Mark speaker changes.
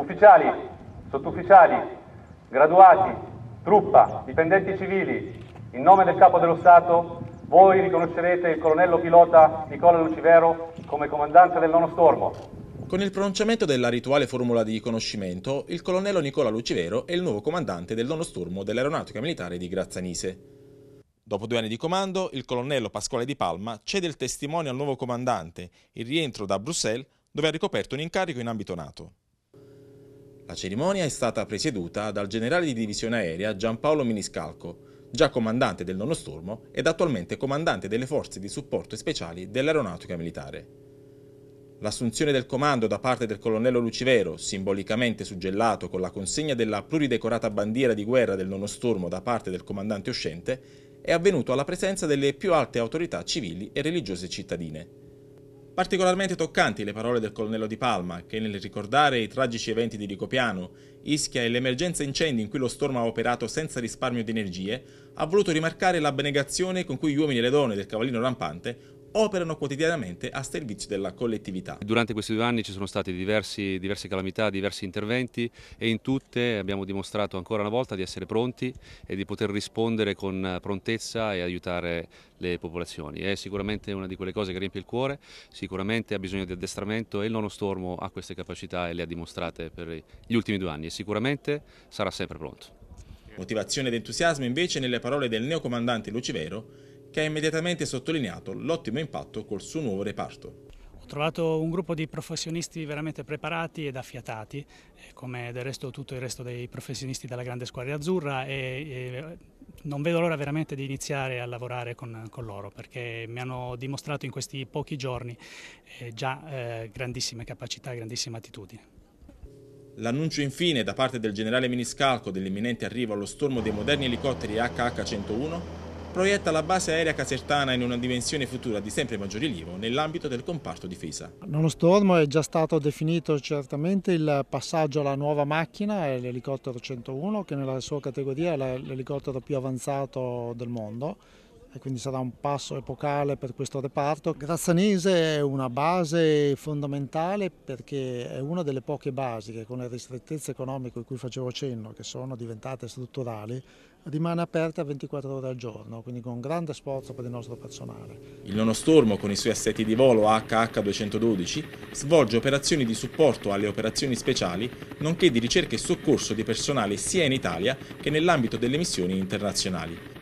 Speaker 1: ufficiali, sottufficiali, graduati, truppa, dipendenti civili, in nome del Capo dello Stato, voi riconoscerete il colonnello pilota Nicola Lucivero come comandante del nono stormo.
Speaker 2: Con il pronunciamento della rituale formula di riconoscimento, il colonnello Nicola Lucivero è il nuovo comandante del nono stormo dell'aeronautica militare di Grazzanise. Dopo due anni di comando, il colonnello Pasquale Di Palma cede il testimone al nuovo comandante e rientro da Bruxelles dove ha ricoperto un incarico in ambito NATO. La cerimonia è stata presieduta dal generale di divisione aerea Giampaolo Miniscalco, già comandante del nono stormo ed attualmente comandante delle forze di supporto speciali dell'aeronautica militare. L'assunzione del comando da parte del colonnello Lucivero, simbolicamente suggellato con la consegna della pluridecorata bandiera di guerra del nono stormo da parte del comandante uscente, è avvenuto alla presenza delle più alte autorità civili e religiose cittadine. Particolarmente toccanti le parole del colonnello Di Palma, che nel ricordare i tragici eventi di Ricopiano, Ischia e l'emergenza incendi in cui lo stormo ha operato senza risparmio di energie, ha voluto rimarcare l'abnegazione con cui gli uomini e le donne del Cavallino Rampante operano quotidianamente a servizio della collettività.
Speaker 1: Durante questi due anni ci sono state diverse calamità, diversi interventi e in tutte abbiamo dimostrato ancora una volta di essere pronti e di poter rispondere con prontezza e aiutare le popolazioni. È sicuramente una di quelle cose che riempie il cuore, sicuramente ha bisogno di addestramento e il nono stormo ha queste capacità e le ha dimostrate per gli ultimi due anni e sicuramente sarà sempre pronto.
Speaker 2: Motivazione ed entusiasmo invece nelle parole del neocomandante Lucivero che ha immediatamente sottolineato l'ottimo impatto col suo nuovo reparto.
Speaker 3: Ho trovato un gruppo di professionisti veramente preparati ed affiatati, eh, come del resto tutto il resto dei professionisti della grande squadra azzurra e, e non vedo l'ora veramente di iniziare a lavorare con, con, loro perché mi hanno dimostrato in questi pochi giorni eh, già eh, grandissime capacità, grandissima attitudine.
Speaker 2: L'annuncio infine da parte del generale Miniscalco dell'imminente arrivo allo stormo dei moderni elicotteri HH-101 proietta la base aerea casertana in una dimensione futura di sempre maggior rilievo nell'ambito del comparto difesa.
Speaker 4: Nello stormo è già stato definito certamente il passaggio alla nuova macchina, l'elicottero 101, che nella sua categoria è l'elicottero più avanzato del mondo e quindi sarà un passo epocale per questo reparto. Grazzanese è una base fondamentale perché è una delle poche basi che con le ristrettezze economiche cui facevo cenno, che sono diventate strutturali, rimane aperta 24 ore al giorno, quindi con grande sforzo per il nostro personale.
Speaker 2: Il nono stormo, con i suoi assetti di volo HH212 svolge operazioni di supporto alle operazioni speciali, nonché di ricerca e soccorso di personale sia in Italia che nell'ambito delle missioni internazionali.